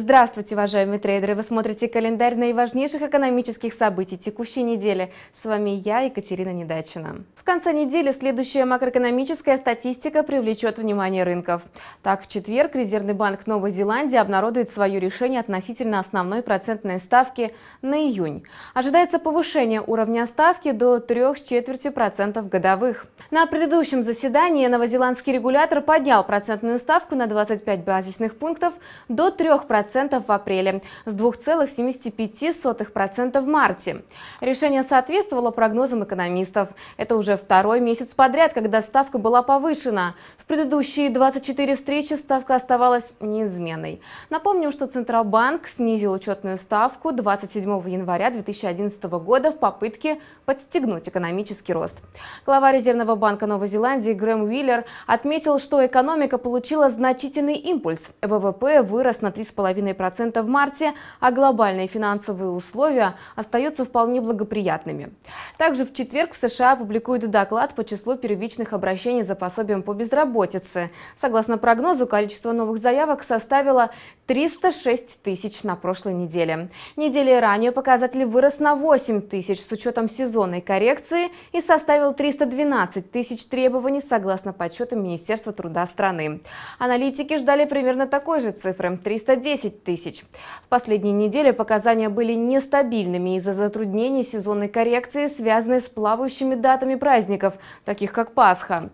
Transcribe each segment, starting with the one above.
Здравствуйте, уважаемые трейдеры! Вы смотрите календарь наиважнейших экономических событий текущей недели. С вами я, Екатерина Недачина. В конце недели следующая макроэкономическая статистика привлечет внимание рынков. Так, в четверг Резервный банк Новой Зеландии обнародует свое решение относительно основной процентной ставки на июнь. Ожидается повышение уровня ставки до 3 с четвертью процентов годовых. На предыдущем заседании новозеландский регулятор поднял процентную ставку на 25 базисных пунктов до 3 процентов 2,5% в апреле, с 2,75% в марте. Решение соответствовало прогнозам экономистов. Это уже второй месяц подряд, когда ставка была повышена. В предыдущие 24 встречи ставка оставалась неизменной. Напомним, что Центробанк снизил учетную ставку 27 января 2011 года в попытке подстегнуть экономический рост. Глава Резервного банка Новой Зеландии Грэм Уиллер отметил, что экономика получила значительный импульс. ВВП вырос на 3,5%. 2,5% в марте, а глобальные финансовые условия остаются вполне благоприятными. Также в четверг в США опубликуют доклад по числу первичных обращений за пособием по безработице. Согласно прогнозу, количество новых заявок составило 306 тысяч на прошлой неделе. Недели ранее показатель вырос на 8 тысяч с учетом сезонной коррекции и составил 312 тысяч требований согласно подсчетам Министерства труда страны. Аналитики ждали примерно такой же цифры – 310 10 тысяч. В последние недели показания были нестабильными из-за затруднений сезонной коррекции, связанной с плавающими датами праздников, таких как Пасха.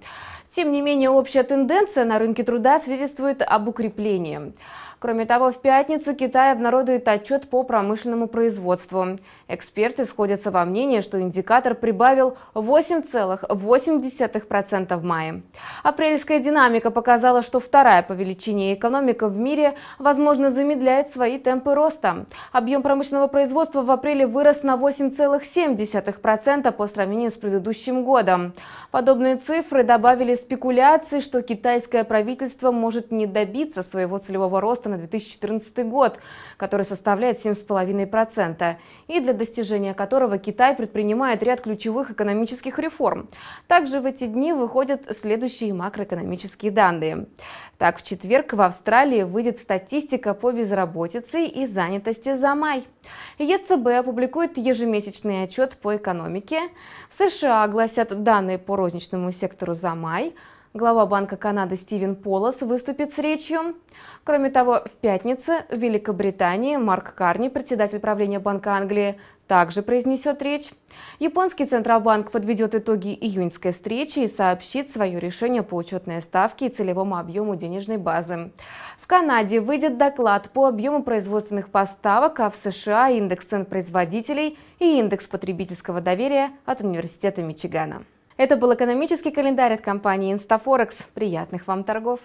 Тем не менее, общая тенденция на рынке труда свидетельствует об укреплении. Кроме того, в пятницу Китай обнародует отчет по промышленному производству. Эксперты сходятся во мнении, что индикатор прибавил 8,8% в мае. Апрельская динамика показала, что вторая по величине экономика в мире, возможно, замедляет свои темпы роста. Объем промышленного производства в апреле вырос на 8,7% по сравнению с предыдущим годом. Подобные цифры добавили спекуляции, что китайское правительство может не добиться своего целевого роста роста на 2014 год, который составляет 7,5%, и для достижения которого Китай предпринимает ряд ключевых экономических реформ. Также в эти дни выходят следующие макроэкономические данные. Так, в четверг в Австралии выйдет статистика по безработице и занятости за май. ЕЦБ опубликует ежемесячный отчет по экономике. В США огласят данные по розничному сектору за май. Глава Банка Канады Стивен Полос выступит с речью. Кроме того, в пятницу в Великобритании Марк Карни, председатель правления Банка Англии, также произнесет речь. Японский Центробанк подведет итоги июньской встречи и сообщит свое решение по учетной ставке и целевому объему денежной базы. В Канаде выйдет доклад по объему производственных поставок, а в США индекс цен производителей и индекс потребительского доверия от Университета Мичигана. Это был экономический календарь от компании InstaForex. Приятных вам торгов!